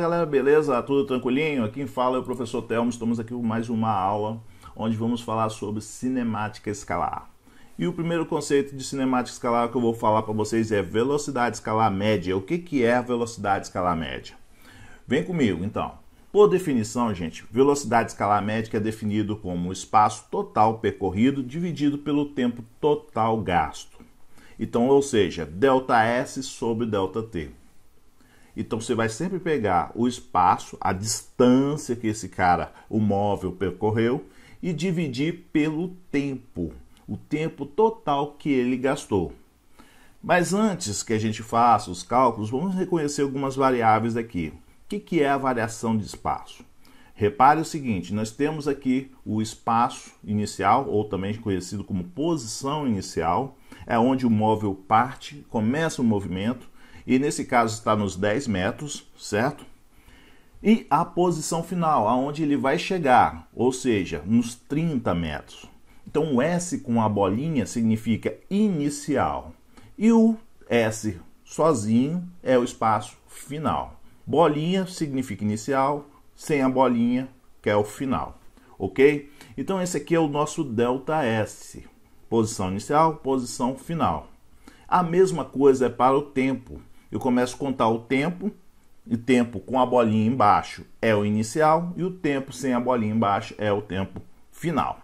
galera, beleza? Tudo tranquilinho? Aqui quem fala é o professor Telmo, estamos aqui com mais uma aula onde vamos falar sobre cinemática escalar. E o primeiro conceito de cinemática escalar que eu vou falar para vocês é velocidade escalar média. O que, que é velocidade escalar média? Vem comigo então. Por definição, gente, velocidade escalar média é definido como o espaço total percorrido dividido pelo tempo total gasto. Então, ou seja, ΔS sobre ΔT. Então você vai sempre pegar o espaço, a distância que esse cara, o móvel, percorreu e dividir pelo tempo, o tempo total que ele gastou. Mas antes que a gente faça os cálculos, vamos reconhecer algumas variáveis aqui. O que, é a variação de espaço? Repare o seguinte: nós temos aqui o espaço inicial, ou também conhecido como posição inicial, é onde o móvel parte, começa o movimento, e nesse caso está nos 10 metros, certo? E a posição final, aonde ele vai chegar, ou seja, nos 30 metros. Então o S com a bolinha significa inicial e o S sozinho é o espaço final. Bolinha significa inicial, sem a bolinha que é o final, ok? Então esse aqui é o nosso delta S, posição inicial, posição final. A mesma coisa é para o tempo. Eu começo a contar o tempo, e tempo com a bolinha embaixo é o inicial, e o tempo sem a bolinha embaixo é o tempo final.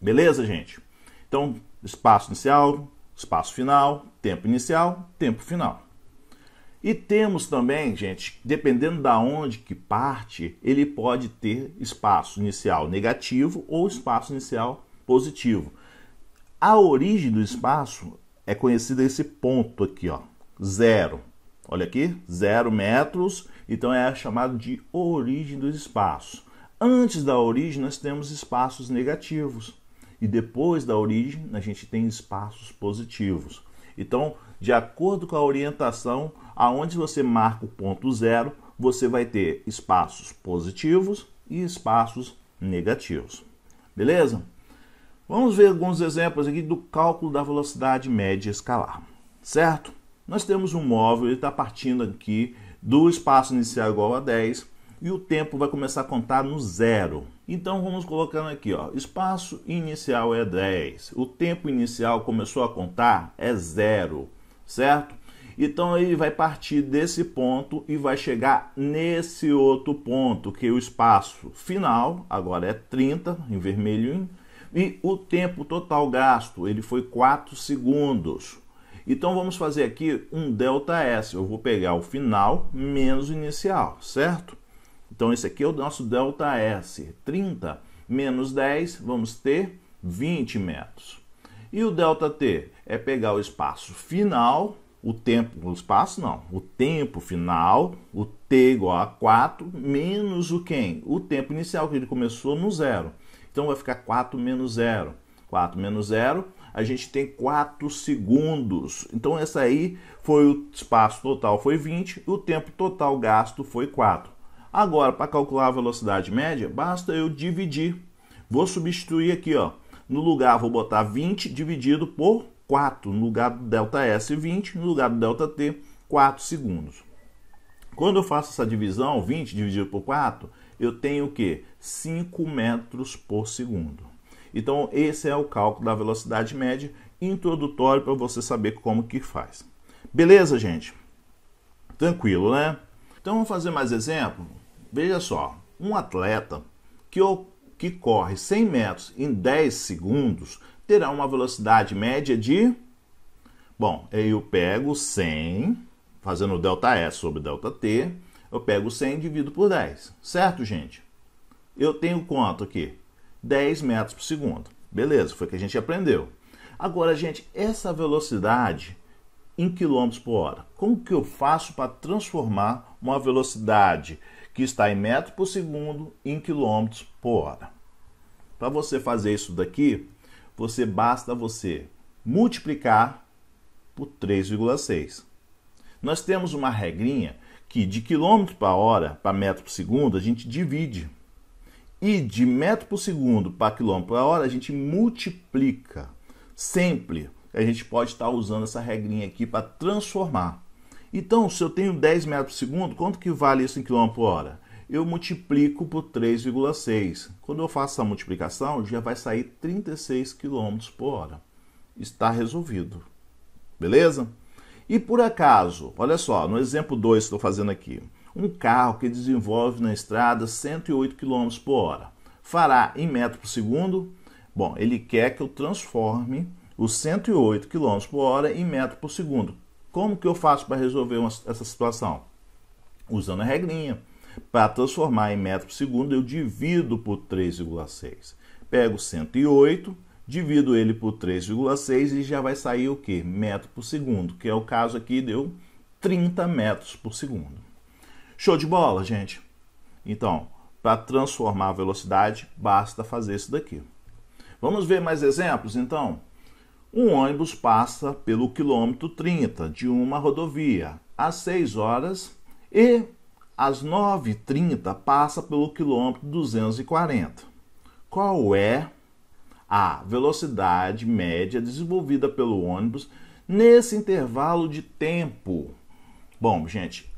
Beleza, gente? Então, espaço inicial, espaço final, tempo inicial, tempo final. E temos também, gente, dependendo da onde que parte, ele pode ter espaço inicial negativo ou espaço inicial positivo. A origem do espaço é conhecida esse ponto aqui, ó zero. Olha aqui, zero metros, então é chamado de origem do espaço. Antes da origem, nós temos espaços negativos. E depois da origem, a gente tem espaços positivos. Então, de acordo com a orientação, aonde você marca o ponto zero, você vai ter espaços positivos e espaços negativos. Beleza? Vamos ver alguns exemplos aqui do cálculo da velocidade média escalar, certo? Nós temos um móvel, ele está partindo aqui do espaço inicial igual a 10 e o tempo vai começar a contar no zero. Então vamos colocando aqui, ó, espaço inicial é 10, o tempo inicial começou a contar é zero, certo? Então ele vai partir desse ponto e vai chegar nesse outro ponto, que é o espaço final, agora é 30 em vermelho, e o tempo total gasto, ele foi 4 segundos. Então vamos fazer aqui um ΔS. Eu vou pegar o final menos o inicial, certo? Então esse aqui é o nosso ΔS. 30 menos 10, vamos ter 20 metros. E o ΔT é pegar o espaço final, o tempo, o espaço não, o tempo final, o t igual a 4, menos o quem? O tempo inicial, que ele começou no zero. Então vai ficar 4 menos 0. 4 menos 0 a gente tem 4 segundos. Então esse aí foi o espaço total foi 20 e o tempo total gasto foi 4. Agora, para calcular a velocidade média, basta eu dividir. Vou substituir aqui, ó. No lugar vou botar 20 dividido por 4, no lugar do delta S 20, no lugar do delta T 4 segundos. Quando eu faço essa divisão, 20 dividido por 4, eu tenho o quê? 5 metros por segundo. Então esse é o cálculo da velocidade média introdutório para você saber como que faz. Beleza, gente? Tranquilo, né? Então vamos fazer mais exemplo? Veja só, um atleta que, que corre 100 metros em 10 segundos terá uma velocidade média de... Bom, aí eu pego 100, fazendo delta ΔS sobre ΔT, eu pego 100 e divido por 10, certo, gente? Eu tenho quanto aqui? 10 metros por segundo. Beleza, foi o que a gente aprendeu. Agora, gente, essa velocidade em quilômetros por hora, como que eu faço para transformar uma velocidade que está em metro por segundo em quilômetros por hora? Para você fazer isso daqui, você basta você multiplicar por 3,6. Nós temos uma regrinha que de quilômetro para hora para metro por segundo a gente divide e de metro por segundo para quilômetro por hora, a gente multiplica. Sempre a gente pode estar tá usando essa regrinha aqui para transformar. Então, se eu tenho 10 metros por segundo, quanto que vale isso em quilômetro por hora? Eu multiplico por 3,6. Quando eu faço a multiplicação, já vai sair 36 km por hora. Está resolvido. Beleza? E por acaso, olha só, no exemplo 2 que estou fazendo aqui, um carro que desenvolve na estrada 108 km por hora fará em metro por segundo? Bom, ele quer que eu transforme os 108 km por hora em metro por segundo. Como que eu faço para resolver uma, essa situação? Usando a regrinha. Para transformar em metro por segundo, eu divido por 3,6. Pego 108, divido ele por 3,6 e já vai sair o que? Metro por segundo, que é o caso aqui, deu 30 metros por segundo. Show de bola, gente. Então, para transformar a velocidade, basta fazer isso daqui. Vamos ver mais exemplos, então? Um ônibus passa pelo quilômetro 30 de uma rodovia às 6 horas e às 9h30 passa pelo quilômetro 240. Qual é a velocidade média desenvolvida pelo ônibus nesse intervalo de tempo? Bom, gente,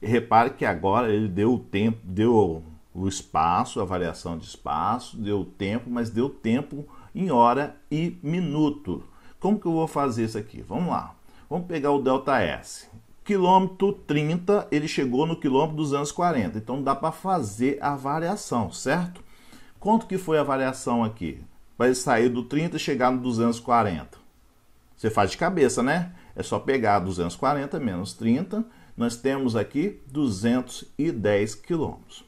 repare que agora ele deu o tempo, deu o espaço, a variação de espaço, deu o tempo, mas deu tempo em hora e minuto. Como que eu vou fazer isso aqui? Vamos lá. Vamos pegar o delta S. Quilômetro 30, ele chegou no quilômetro 240. Então dá para fazer a variação, certo? Quanto que foi a variação aqui? Para ele sair do 30 e chegar no 240. Você faz de cabeça, né? É só pegar 240 menos 30 nós temos aqui 210 quilômetros.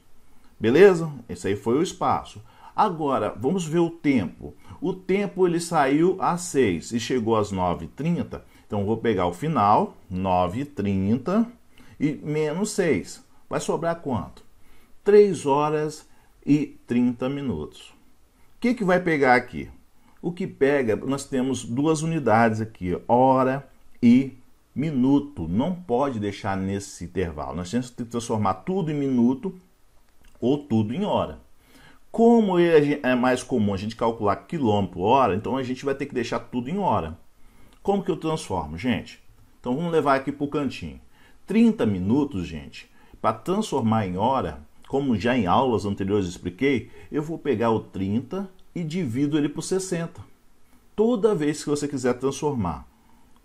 Beleza? Esse aí foi o espaço. Agora, vamos ver o tempo. O tempo ele saiu às 6 e chegou às 9h30. Então, vou pegar o final, 9h30 e menos 6. Vai sobrar quanto? 3 horas e 30 minutos. O que, que vai pegar aqui? O que pega, nós temos duas unidades aqui, hora e minuto. Não pode deixar nesse intervalo. Nós temos que transformar tudo em minuto ou tudo em hora. Como é, é mais comum a gente calcular quilômetro por hora, então a gente vai ter que deixar tudo em hora. Como que eu transformo, gente? Então vamos levar aqui para o cantinho. 30 minutos, gente, para transformar em hora, como já em aulas anteriores expliquei, eu vou pegar o 30 e divido ele por 60. Toda vez que você quiser transformar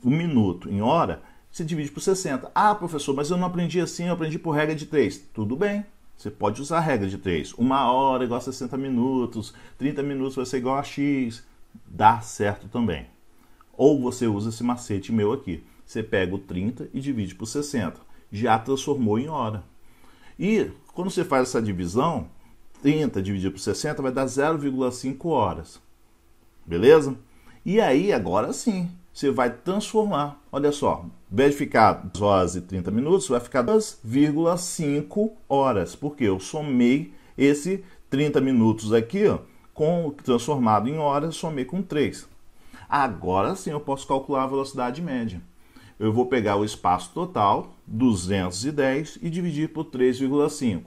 um minuto em hora, se divide por 60. Ah, professor, mas eu não aprendi assim, eu aprendi por regra de 3. Tudo bem, você pode usar a regra de 3. Uma hora é igual a 60 minutos, 30 minutos vai ser igual a X. Dá certo também. Ou você usa esse macete meu aqui. Você pega o 30 e divide por 60. Já transformou em hora. E quando você faz essa divisão, 30 dividido por 60 vai dar 0,5 horas. Beleza? E aí, agora sim, você vai transformar, olha só, ao invés de ficar 2 horas e 30 minutos, vai ficar 2,5 horas, porque eu somei esse 30 minutos aqui, ó, com, transformado em horas, somei com 3. Agora sim eu posso calcular a velocidade média. Eu vou pegar o espaço total, 210, e dividir por 3,5.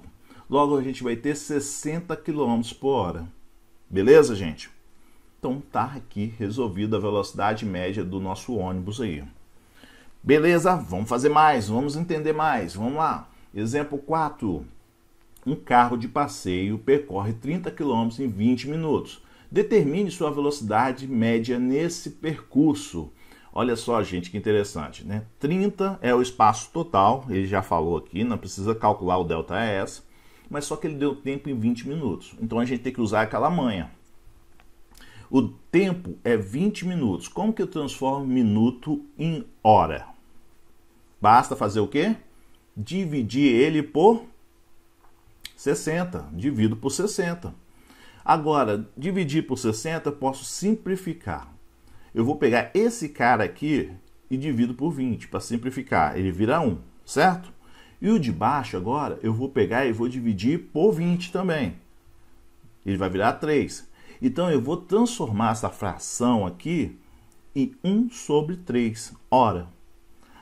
Logo a gente vai ter 60 km por hora. Beleza, gente? Então tá aqui resolvida a velocidade média do nosso ônibus aí. Beleza, vamos fazer mais, vamos entender mais, vamos lá. Exemplo 4. Um carro de passeio percorre 30 km em 20 minutos. Determine sua velocidade média nesse percurso. Olha só, gente, que interessante, né? 30 é o espaço total, ele já falou aqui, não precisa calcular o delta é S, mas só que ele deu tempo em 20 minutos. Então a gente tem que usar aquela manha. O tempo é 20 minutos. Como que eu transformo minuto em hora? Basta fazer o quê? Dividir ele por 60. Divido por 60. Agora, dividir por 60, eu posso simplificar. Eu vou pegar esse cara aqui e divido por 20 para simplificar. Ele vira 1, certo? E o de baixo agora, eu vou pegar e vou dividir por 20 também. Ele vai virar 3. Então eu vou transformar essa fração aqui em 1 sobre 3. Ora,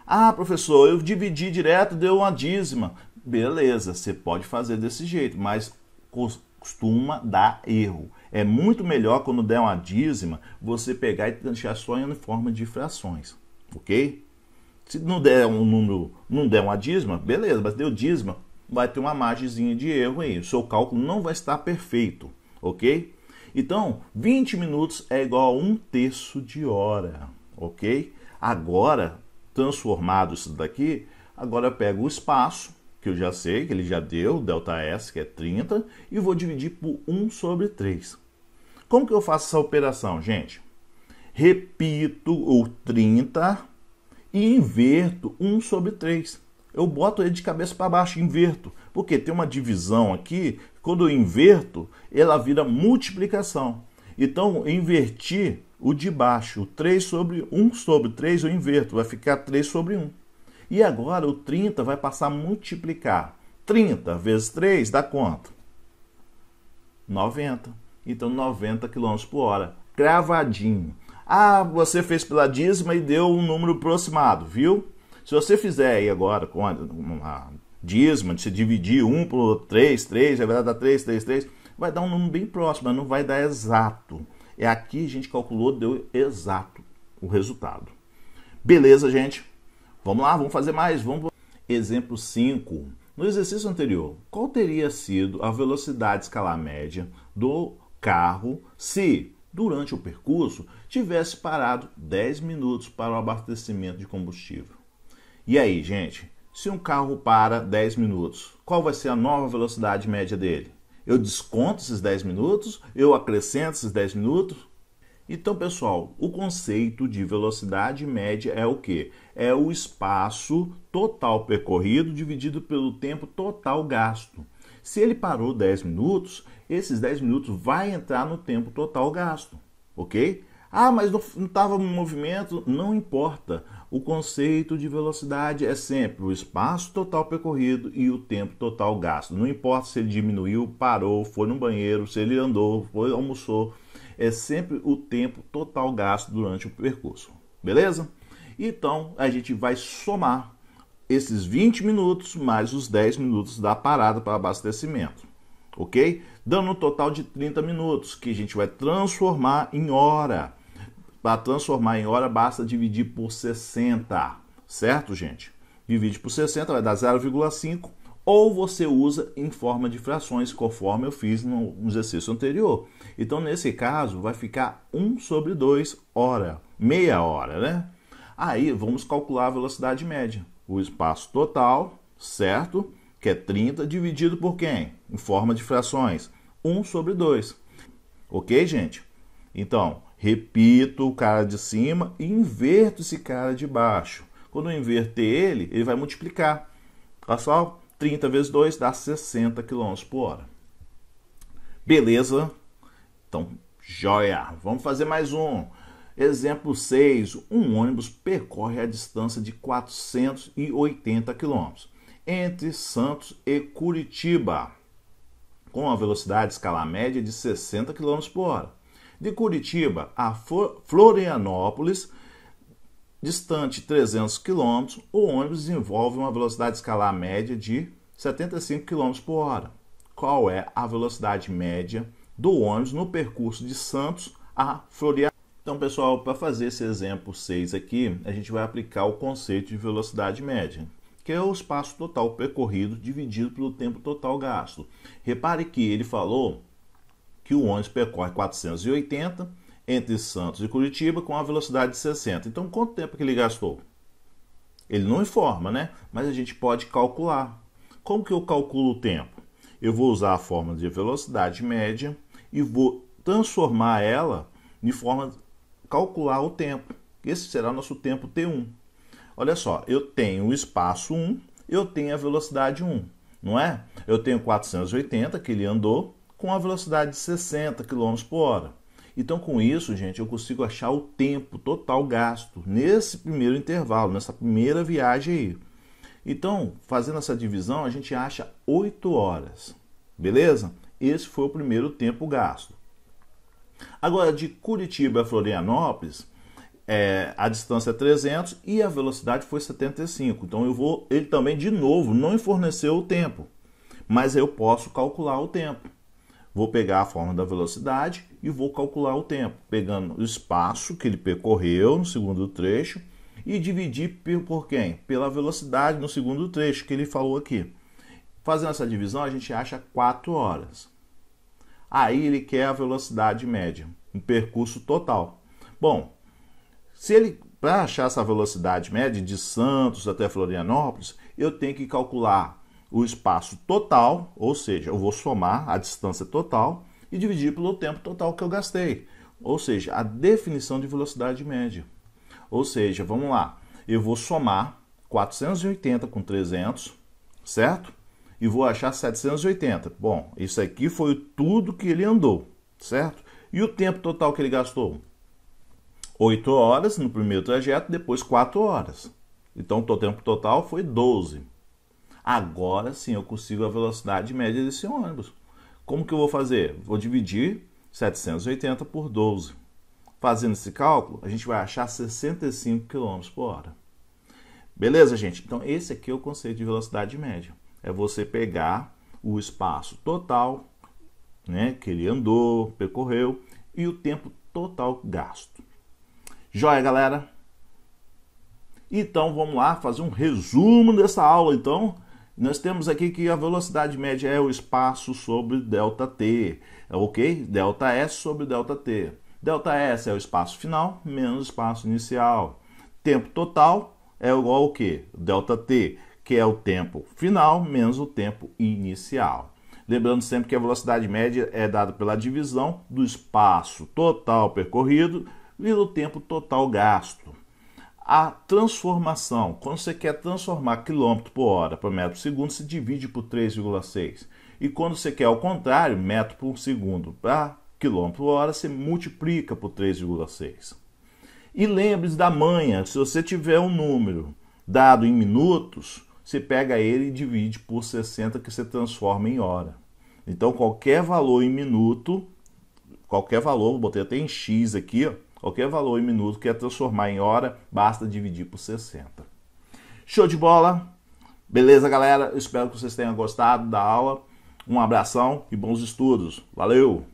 ah, professor, eu dividi direto, deu uma dízima. Beleza, você pode fazer desse jeito, mas costuma dar erro. É muito melhor quando der uma dízima, você pegar e deixar só em forma de frações, ok? Se não der um número, não der uma dízima, beleza, mas deu dízima, vai ter uma margem de erro aí. O seu cálculo não vai estar perfeito, ok? Então, 20 minutos é igual a um terço de hora, ok? Agora, transformado isso daqui, agora eu pego o espaço, que eu já sei, que ele já deu, delta S, que é 30, e vou dividir por 1 sobre 3. Como que eu faço essa operação, gente? Repito o 30 e inverto 1 sobre 3. Eu boto ele de cabeça para baixo, inverto, porque tem uma divisão aqui quando eu inverto, ela vira multiplicação. Então, inverti o de baixo, o 3 sobre 1 sobre 3, eu inverto, vai ficar 3 sobre 1. E agora o 30 vai passar a multiplicar. 30 vezes 3 dá quanto? 90. Então, 90 km por hora. Cravadinho. Ah, você fez pela dízima e deu um número aproximado, viu? Se você fizer aí agora com uma dízimo, se dividir um por três, três, é verdade, dá três, três, três, vai dar um número bem próximo, mas não vai dar exato. É aqui a gente calculou, deu exato o resultado. Beleza, gente? Vamos lá, vamos fazer mais. Vamos Exemplo 5. No exercício anterior, qual teria sido a velocidade escalar média do carro se, durante o percurso, tivesse parado 10 minutos para o abastecimento de combustível? E aí, gente? Se um carro para 10 minutos, qual vai ser a nova velocidade média dele? Eu desconto esses 10 minutos? Eu acrescento esses 10 minutos? Então, pessoal, o conceito de velocidade média é o que? É o espaço total percorrido dividido pelo tempo total gasto. Se ele parou 10 minutos, esses 10 minutos vai entrar no tempo total gasto, ok? Ah, mas não estava em movimento? Não importa. O conceito de velocidade é sempre o espaço total percorrido e o tempo total gasto. Não importa se ele diminuiu, parou, foi no banheiro, se ele andou, foi almoçou, é sempre o tempo total gasto durante o percurso. Beleza? Então, a gente vai somar esses 20 minutos mais os 10 minutos da parada para abastecimento, ok? Dando um total de 30 minutos, que a gente vai transformar em hora. Para transformar em hora, basta dividir por 60, certo, gente? Divide por 60, vai dar 0,5, ou você usa em forma de frações, conforme eu fiz no exercício anterior. Então, nesse caso, vai ficar 1 sobre 2 hora, meia hora, né? Aí, vamos calcular a velocidade média. O espaço total, certo? Que é 30 dividido por quem? Em forma de frações. 1 sobre 2. Ok, gente? Então, repito o cara de cima e inverto esse cara de baixo. Quando eu inverter ele, ele vai multiplicar. Olha só, 30 vezes 2 dá 60 km por hora. Beleza? Então, joia! Vamos fazer mais um. Exemplo 6. Um ônibus percorre a distância de 480 km entre Santos e Curitiba, com a velocidade escala média de 60 km por hora de Curitiba a Florianópolis, distante 300 km, o ônibus desenvolve uma velocidade escalar média de 75 km por hora. Qual é a velocidade média do ônibus no percurso de Santos a Florianópolis? Então, pessoal, para fazer esse exemplo 6 aqui, a gente vai aplicar o conceito de velocidade média, que é o espaço total percorrido dividido pelo tempo total gasto. Repare que ele falou que o ônibus percorre 480 entre Santos e Curitiba com a velocidade de 60. Então, quanto tempo que ele gastou? Ele não informa, né? Mas a gente pode calcular. Como que eu calculo o tempo? Eu vou usar a forma de velocidade média e vou transformar ela de forma calcular o tempo. Esse será nosso tempo T1. Olha só, eu tenho o espaço 1, eu tenho a velocidade 1, não é? Eu tenho 480 que ele andou com a velocidade de 60 km por hora. Então, com isso, gente, eu consigo achar o tempo total gasto nesse primeiro intervalo, nessa primeira viagem aí. Então, fazendo essa divisão, a gente acha 8 horas. Beleza? Esse foi o primeiro tempo gasto. Agora, de Curitiba a Florianópolis, é, a distância é 300 e a velocidade foi 75. Então, eu vou. Ele também, de novo, não forneceu o tempo, mas eu posso calcular o tempo. Vou pegar a forma da velocidade e vou calcular o tempo, pegando o espaço que ele percorreu no segundo trecho e dividir por quem? Pela velocidade no segundo trecho que ele falou aqui. Fazendo essa divisão, a gente acha 4 horas. Aí ele quer a velocidade média, um percurso total. Bom, se ele para achar essa velocidade média de Santos até Florianópolis, eu tenho que calcular o espaço total, ou seja, eu vou somar a distância total e dividir pelo tempo total que eu gastei, ou seja, a definição de velocidade média. Ou seja, vamos lá, eu vou somar 480 com 300, certo? E vou achar 780. Bom, isso aqui foi tudo que ele andou, certo? E o tempo total que ele gastou? 8 horas no primeiro trajeto, depois 4 horas. Então, o tempo total foi 12. Agora sim eu consigo a velocidade média desse ônibus. Como que eu vou fazer? Vou dividir 780 por 12. Fazendo esse cálculo, a gente vai achar 65 km por hora. Beleza, gente? Então, esse aqui é o conceito de velocidade média. É você pegar o espaço total né, que ele andou, percorreu e o tempo total gasto. Joia, galera? Então, vamos lá fazer um resumo dessa aula, então, nós temos aqui que a velocidade média é o espaço sobre ΔT, ok? ΔS sobre ΔT. ΔS é o espaço final menos o espaço inicial. Tempo total é igual ao que? ΔT, que é o tempo final menos o tempo inicial. Lembrando sempre que a velocidade média é dada pela divisão do espaço total percorrido e do tempo total gasto a transformação. Quando você quer transformar quilômetro por hora para metro por segundo, se divide por 3,6. E quando você quer ao contrário, metro por segundo para quilômetro por hora, você multiplica por 3,6. E lembre-se da manha, se você tiver um número dado em minutos, você pega ele e divide por 60 que você transforma em hora. Então qualquer valor em minuto, qualquer valor, botei até em x aqui, ó, Qualquer valor em minuto que é transformar em hora, basta dividir por 60. Show de bola? Beleza, galera? espero que vocês tenham gostado da aula. Um abração e bons estudos. Valeu!